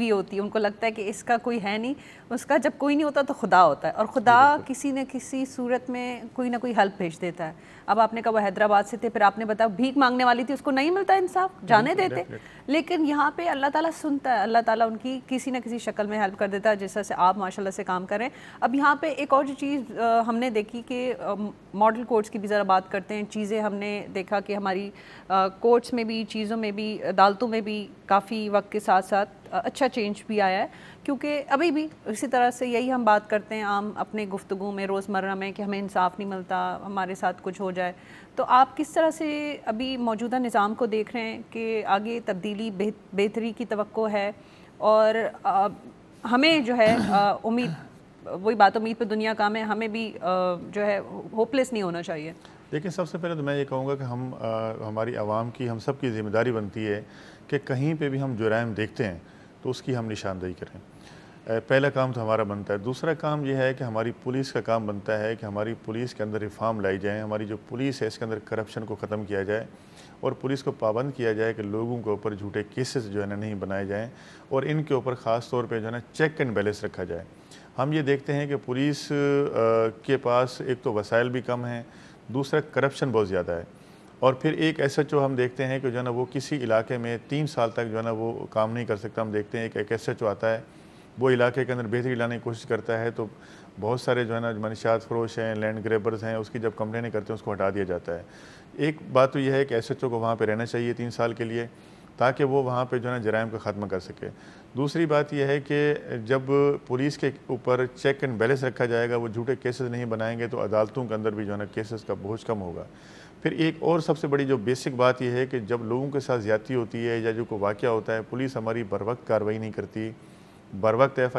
होती है उनको लगता है कि इसका कोई है नहीं उसका जब कोई नहीं होता तो खुदा होता है और खुदा किसी न किसी सूरत में कोई ना कोई हेल्प भेज देता है अब आपने कहा वो हैदराबाद से थे फिर आपने बताया भीख मांगने वाली थी उसको नहीं मिलता इंसाफ जाने देते लेकिन यहाँ पे अल्लाह ताला सुनता है अल्लाह ताला उनकी किसी न किसी शक्ल में हेल्प कर देता है जिस से आप माशाल्लाह से काम करें अब यहाँ पे एक और जो चीज़ हमने देखी कि मॉडल कोर्ट्स की भी ज़रा बात करते हैं चीज़ें हमने देखा कि हमारी कोर्ट्स में भी चीज़ों में भी अदालतों में भी काफ़ी वक्त के साथ साथ अच्छा चेंज भी आया है क्योंकि अभी भी इसी तरह से यही हम बात करते हैं आम अपने गुफ्तु में रोज़मर्रा में कि हमें इंसाफ नहीं मिलता हमारे साथ कुछ हो जाए तो आप किस तरह से अभी मौजूदा निज़ाम को देख रहे हैं कि आगे तब्दीली बेहतरी की तो है और आ, हमें जो है उम्मीद वही बात उम्मीद पर दुनिया काम है हमें भी आ, जो है होपलेस नहीं होना चाहिए देखिए सबसे पहले तो मैं ये कहूँगा कि हम आ, हमारी आवाम की हम सब की जिम्मेदारी बनती है कि कहीं पे भी हम जुराम देखते हैं तो उसकी हम निशानदेही करें पहला काम तो हमारा बनता है दूसरा काम यह है कि हमारी पुलिस का काम बनता है कि हमारी पुलिस के अंदर रिफॉर्म लाई जाए हमारी जो पुलिस है इसके अंदर करप्शन को ख़त्म किया जाए और पुलिस को पाबंद किया जाए कि लोगों के ऊपर झूठे केसेस जो है ना नहीं बनाए जाएँ और इनके ऊपर ख़ास तौर पर जो है ना चेक एंड बैलेंस रखा जाए हम ये देखते हैं कि पुलिस के पास एक तो वसाइल भी कम हैं दूसरा करप्शन बहुत ज़्यादा है और फिर एक एस एच ओ हम देखते हैं कि जो है ना वो किसी इलाके में तीन साल तक जो है ना वो काम नहीं कर सकता हम देखते हैं एक एक एस आता है वो इलाके के अंदर बेहतरी लाने की कोशिश करता है तो बहुत सारे जो है ना मनशात फरोश हैं लैंड ग्रेबर्स हैं उसकी जब कंप्लेनें करते हैं उसको हटा दिया जाता है एक बात तो यह है कि एस एच ओ को वहाँ पर रहना चाहिए तीन साल के लिए ताकि वो वहाँ पर जो है ना जराइम का ख़त्म कर सके दूसरी बात यह है कि जब पुलिस के ऊपर चेक एंड बैलेंस रखा जाएगा वो झूठे केसेस नहीं बनाएंगे तो अदालतों के अंदर भी जो है ना केसेस का बोझ कम होगा फिर एक और सबसे बड़ी जो बेसिक बात यह है कि जब लोगों के साथ ज़्यादती होती है या जो कोई वाक़ होता है पुलिस हमारी बर वक्त कार्रवाई नहीं करती बर वक्त एफ